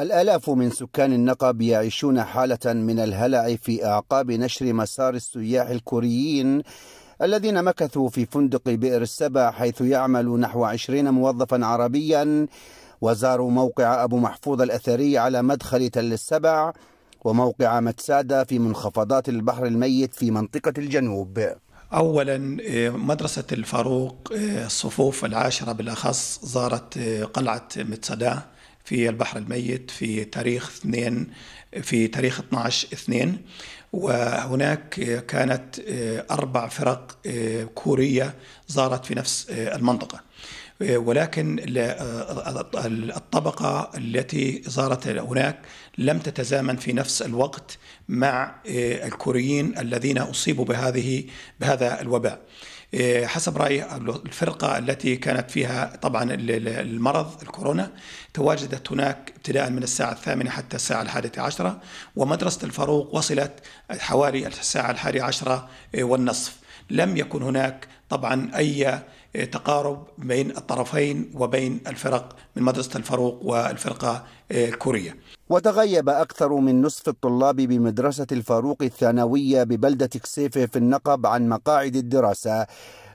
الآلاف من سكان النقب يعيشون حالة من الهلع في أعقاب نشر مسار السياح الكوريين الذين مكثوا في فندق بئر السبع حيث يعمل نحو عشرين موظفا عربيا وزاروا موقع أبو محفوظ الأثري على مدخل تل السبع وموقع متسادة في منخفضات البحر الميت في منطقة الجنوب أولا إيه، مدرسة الفاروق إيه، الصفوف العاشرة بالأخص زارت إيه، قلعة متسادة في البحر الميت في تاريخ 2 في تاريخ 12 2 وهناك كانت آه، أربع فرق آه، كورية زارت في نفس آه، المنطقة ولكن الطبقة التي زارت هناك لم تتزامن في نفس الوقت مع الكوريين الذين أصيبوا بهذه بهذا الوباء حسب رأي الفرقة التي كانت فيها طبعا المرض الكورونا تواجدت هناك ابتداء من الساعة الثامنة حتى الساعة الحادية عشرة ومدرسة الفاروق وصلت حوالي الساعة الحادية عشرة والنصف لم يكن هناك طبعا أي تقارب بين الطرفين وبين الفرق من مدرسة الفاروق والفرقة الكورية آه، وتغيب أكثر من نصف الطلاب بمدرسة الفاروق الثانوية ببلدة كسيفة في النقب عن مقاعد الدراسة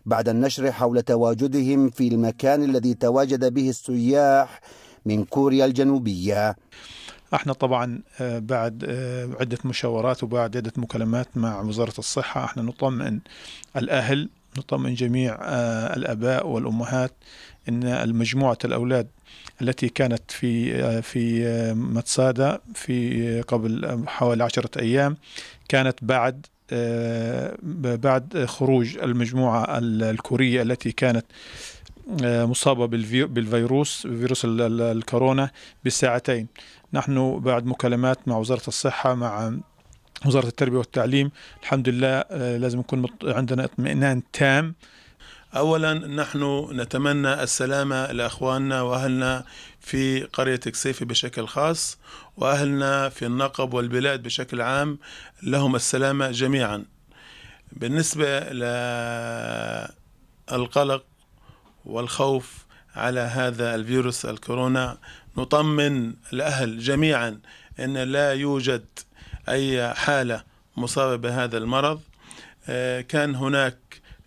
بعد النشر حول تواجدهم في المكان الذي تواجد به السياح من كوريا الجنوبية احنا طبعا آه، بعد آه، عدة مشاورات وبعد عدة مكالمات مع وزارة الصحة احنا نطمئن الأهل نطمن جميع آه، الاباء والامهات ان مجموعه الاولاد التي كانت في آه، في آه، متسادة في قبل حوالي عشرة أيام كانت بعد بعد خروج المجموعة الكورية التي كانت مصابة بالفيروس فيروس الكورونا بساعتين نحن بعد مكالمات مع وزارة الصحة مع وزارة التربية والتعليم الحمد لله آه، لازم يكون عندنا اطمئنان تام اولا نحن نتمنى السلامه لاخواننا واهلنا في قريه كسيفي بشكل خاص واهلنا في النقب والبلاد بشكل عام لهم السلامه جميعا بالنسبه للقلق والخوف على هذا الفيروس الكورونا نطمن الاهل جميعا ان لا يوجد أي حالة مصابة بهذا المرض آه، كان هناك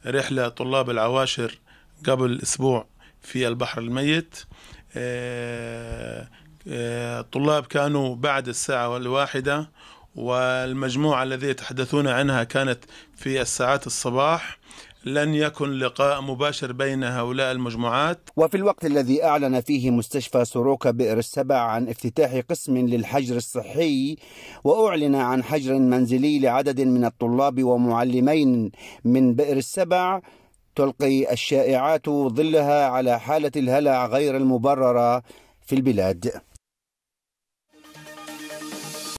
رحلة طلاب العواشر قبل أسبوع في البحر الميت آه، آه، الطلاب كانوا بعد الساعة الواحدة والمجموعة الذي يتحدثون عنها كانت في الساعات الصباح لن يكن لقاء مباشر بين هؤلاء المجموعات وفي الوقت الذي أعلن فيه مستشفى سوروكا بئر السبع عن افتتاح قسم للحجر الصحي وأعلن عن حجر منزلي لعدد من الطلاب ومعلمين من بئر السبع تلقي الشائعات ظلها على حالة الهلع غير المبررة في البلاد